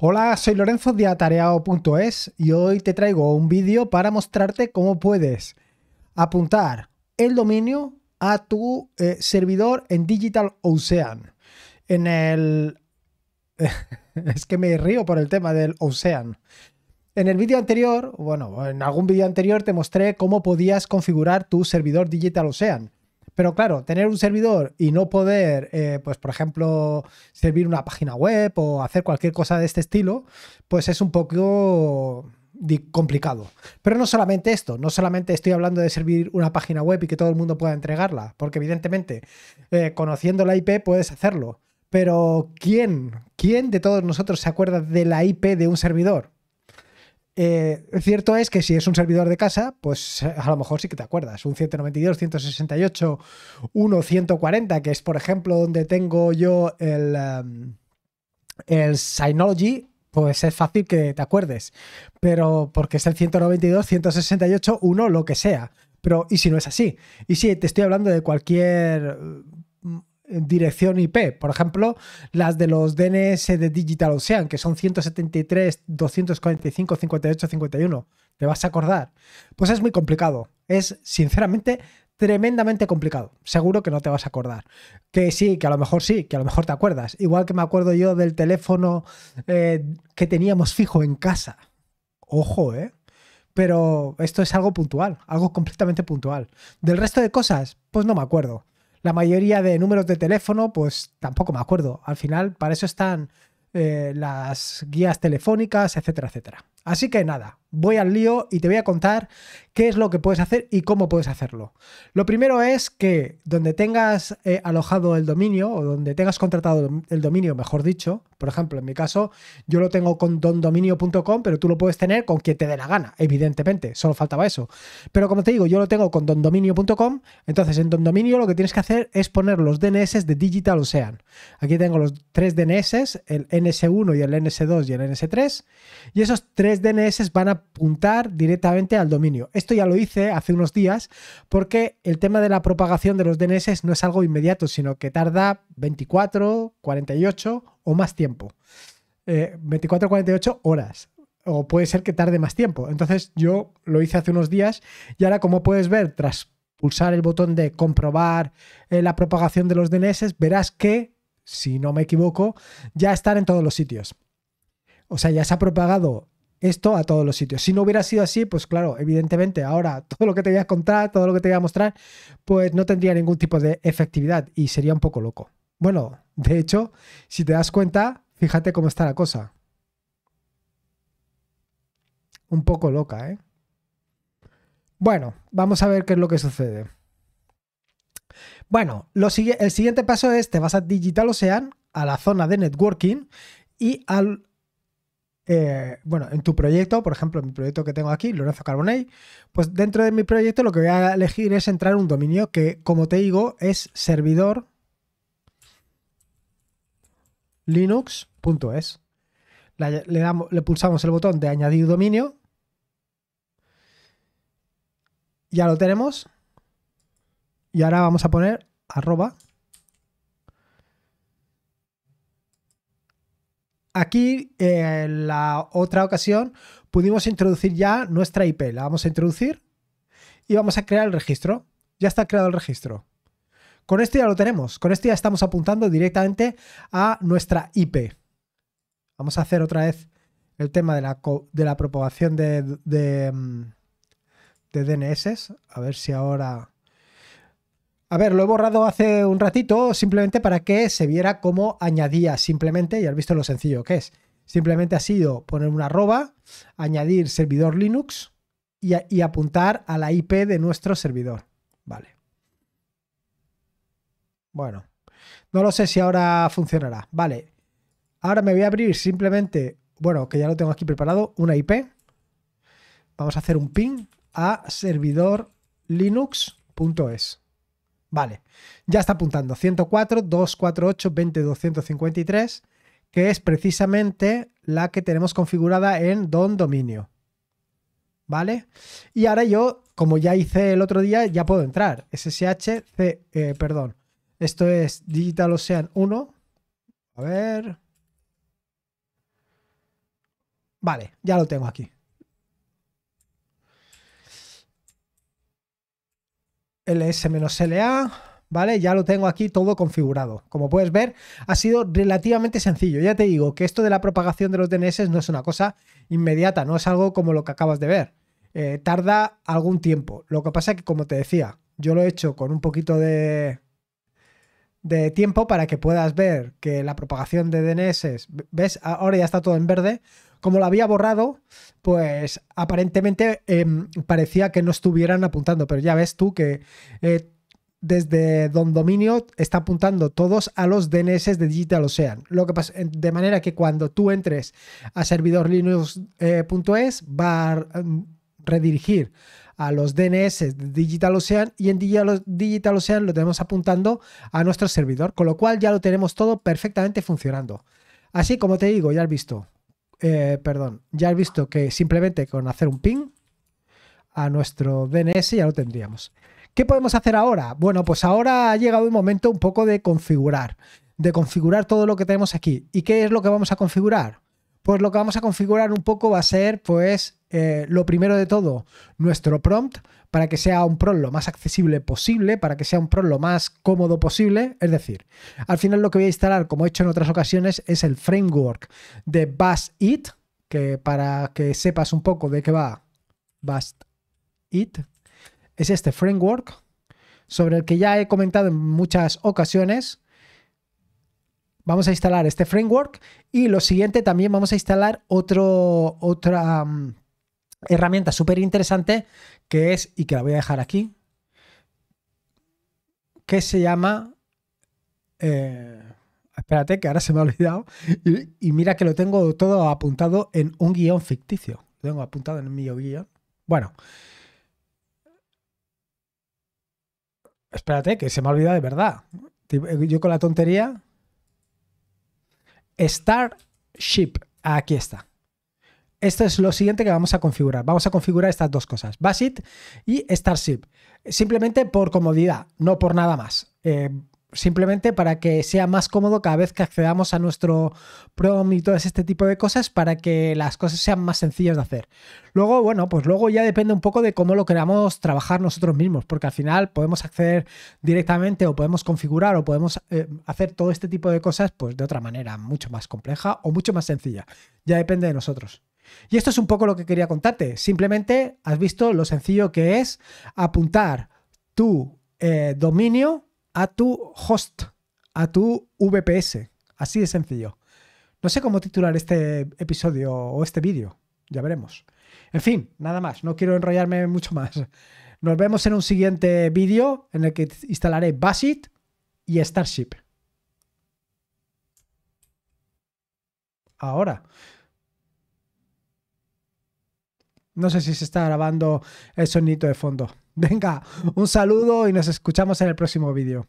Hola, soy Lorenzo de atareado.es y hoy te traigo un vídeo para mostrarte cómo puedes apuntar el dominio a tu eh, servidor en Digital Ocean. En el... es que me río por el tema del Ocean. En el vídeo anterior, bueno, en algún vídeo anterior te mostré cómo podías configurar tu servidor Digital Ocean. Pero claro, tener un servidor y no poder, eh, pues por ejemplo, servir una página web o hacer cualquier cosa de este estilo, pues es un poco complicado. Pero no solamente esto, no solamente estoy hablando de servir una página web y que todo el mundo pueda entregarla, porque evidentemente eh, conociendo la IP puedes hacerlo. Pero ¿quién? ¿Quién de todos nosotros se acuerda de la IP de un servidor? Eh, cierto es que si es un servidor de casa, pues a lo mejor sí que te acuerdas. Un 192, 168, 1, 140, que es por ejemplo donde tengo yo el, em, el Synology, pues es fácil que te acuerdes. Pero porque es el 192, 168, 1, lo que sea. Pero ¿y si no es así? ¿Y si te estoy hablando de cualquier dirección IP. Por ejemplo, las de los DNS de Digital Ocean, que son 173, 245, 58, 51. ¿Te vas a acordar? Pues es muy complicado. Es, sinceramente, tremendamente complicado. Seguro que no te vas a acordar. Que sí, que a lo mejor sí, que a lo mejor te acuerdas. Igual que me acuerdo yo del teléfono eh, que teníamos fijo en casa. Ojo, ¿eh? Pero esto es algo puntual, algo completamente puntual. Del resto de cosas, pues no me acuerdo la mayoría de números de teléfono, pues tampoco me acuerdo. Al final, para eso están eh, las guías telefónicas, etcétera, etcétera. Así que nada, voy al lío y te voy a contar qué es lo que puedes hacer y cómo puedes hacerlo. Lo primero es que donde tengas eh, alojado el dominio o donde tengas contratado el dominio, mejor dicho, por ejemplo, en mi caso, yo lo tengo con dondominio.com, pero tú lo puedes tener con quien te dé la gana, evidentemente, solo faltaba eso. Pero como te digo, yo lo tengo con dondominio.com, entonces en dondominio lo que tienes que hacer es poner los DNS de Digital Ocean. Aquí tengo los tres DNS, el NS1 y el NS2 y el NS3, y esos tres DNS van a apuntar directamente al dominio. Esto ya lo hice hace unos días porque el tema de la propagación de los DNS no es algo inmediato, sino que tarda 24, 48 o más tiempo. 24, eh, 48 horas. O puede ser que tarde más tiempo. Entonces yo lo hice hace unos días y ahora como puedes ver, tras pulsar el botón de comprobar eh, la propagación de los DNS, verás que, si no me equivoco, ya están en todos los sitios. O sea, ya se ha propagado esto a todos los sitios. Si no hubiera sido así, pues claro, evidentemente ahora todo lo que te voy a contar, todo lo que te voy a mostrar, pues no tendría ningún tipo de efectividad y sería un poco loco. Bueno, de hecho, si te das cuenta, fíjate cómo está la cosa. Un poco loca, ¿eh? Bueno, vamos a ver qué es lo que sucede. Bueno, el siguiente paso es, te vas a Digital Ocean, a la zona de networking, y al, eh, bueno, en tu proyecto, por ejemplo, en mi proyecto que tengo aquí, Lorenzo Carbonell, pues dentro de mi proyecto lo que voy a elegir es entrar un dominio que, como te digo, es servidor linux.es. Le, le pulsamos el botón de añadir dominio. Ya lo tenemos. Y ahora vamos a poner arroba Aquí, en eh, la otra ocasión, pudimos introducir ya nuestra IP. La vamos a introducir y vamos a crear el registro. Ya está creado el registro. Con esto ya lo tenemos. Con esto ya estamos apuntando directamente a nuestra IP. Vamos a hacer otra vez el tema de la, propagación de, de, mm, de DNS. A ver si ahora a ver, lo he borrado hace un ratito simplemente para que se viera cómo añadía simplemente, y has visto lo sencillo que es. Simplemente ha sido poner una arroba, añadir servidor Linux y, y apuntar a la IP de nuestro servidor. Vale. Bueno, no lo sé si ahora funcionará. Vale. Ahora me voy a abrir simplemente, bueno, que ya lo tengo aquí preparado, una IP. Vamos a hacer un ping a servidor linux.es. Vale, ya está apuntando. 104, 248, 20, 253, que es precisamente la que tenemos configurada en Don Dominio. ¿Vale? Y ahora yo, como ya hice el otro día, ya puedo entrar. SSH, eh, perdón. Esto es Digital Ocean 1. A ver. Vale, ya lo tengo aquí. ls-la, ¿vale? Ya lo tengo aquí todo configurado. Como puedes ver, ha sido relativamente sencillo. Ya te digo que esto de la propagación de los DNS no es una cosa inmediata, no es algo como lo que acabas de ver. Eh, tarda algún tiempo. Lo que pasa es que, como te decía, yo lo he hecho con un poquito de, de tiempo para que puedas ver que la propagación de DNS, ves, ahora ya está todo en verde, como lo había borrado, pues aparentemente em, parecía que no estuvieran apuntando, pero ya ves tú que eh, desde Don Dominio está apuntando todos a los DNS de Digital Ocean. Lo que pasa, de manera que cuando tú entres a servidorlinux.es, eh, va, redirigir a los DNS de Digital Ocean y en Digital Ocean lo tenemos apuntando a nuestro servidor, con lo cual ya lo tenemos todo perfectamente funcionando. Así como te digo, ya has visto, eh, perdón, ya has visto que simplemente con hacer un ping a nuestro DNS ya lo tendríamos. ¿Qué podemos hacer ahora? Bueno, pues ahora ha llegado el momento un poco de configurar, de configurar todo lo que tenemos aquí. ¿Y qué es lo que vamos a configurar? pues lo que vamos a configurar un poco va a ser, pues, eh, lo primero de todo, nuestro prompt, para que sea un prompt lo más accesible posible, para que sea un prompt lo más cómodo posible. Es decir, al final lo que voy a instalar, como he hecho en otras ocasiones, es el framework de Bust It, que para que sepas un poco de qué va Bust It, es este framework sobre el que ya he comentado en muchas ocasiones vamos a instalar este framework y lo siguiente también vamos a instalar otra mm, herramienta súper interesante que es, y que la voy a dejar aquí, que se llama... Eh, espérate, que ahora se me ha olvidado. Y, y, mira que lo tengo todo apuntado en un guión ficticio. Lo tengo apuntado en mi guión. Bueno. Espérate, que se me ha olvidado de verdad. Yo con la tontería Starship. Aquí está. Esto es lo siguiente que vamos a configurar. Vamos a configurar estas dos cosas, Basit y Starship. Simplemente por comodidad, no por nada más. Eh, simplemente para que sea más cómodo cada vez que accedamos a nuestro prom y todo este tipo de cosas para que las cosas sean más sencillas de hacer. Luego, bueno, pues luego ya depende un poco de cómo lo queramos trabajar nosotros mismos, porque al final podemos acceder directamente o podemos configurar o podemos eh, hacer todo este tipo de cosas pues de otra manera, mucho más compleja o mucho más sencilla. Ya depende de nosotros. Y esto es un poco lo que quería contarte. Simplemente has visto lo sencillo que es apuntar tu eh, dominio a tu host, a tu VPS. Así de sencillo. No sé cómo titular este episodio o este vídeo. Ya veremos. En fin, nada más. No quiero enrollarme mucho más. Nos vemos en un siguiente vídeo en el que instalaré Basit y Starship. Ahora. No sé si se está grabando el sonido de fondo. Venga, un saludo y nos escuchamos en el próximo vídeo.